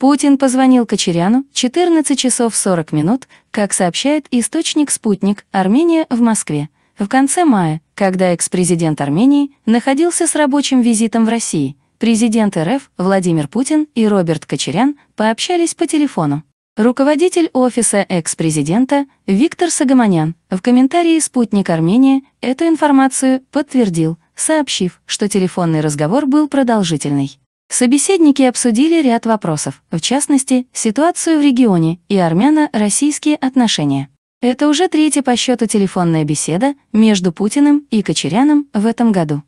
Путин позвонил Кочеряну 14 часов 40 минут, как сообщает источник «Спутник» Армения в Москве, в конце мая, когда экс-президент Армении находился с рабочим визитом в России. Президент РФ Владимир Путин и Роберт Кочерян пообщались по телефону. Руководитель офиса экс-президента Виктор Сагоманян в комментарии «Спутник Армения» эту информацию подтвердил, сообщив, что телефонный разговор был продолжительный. Собеседники обсудили ряд вопросов, в частности, ситуацию в регионе и армяно-российские отношения. Это уже третья по счету телефонная беседа между Путиным и Кочеряном в этом году.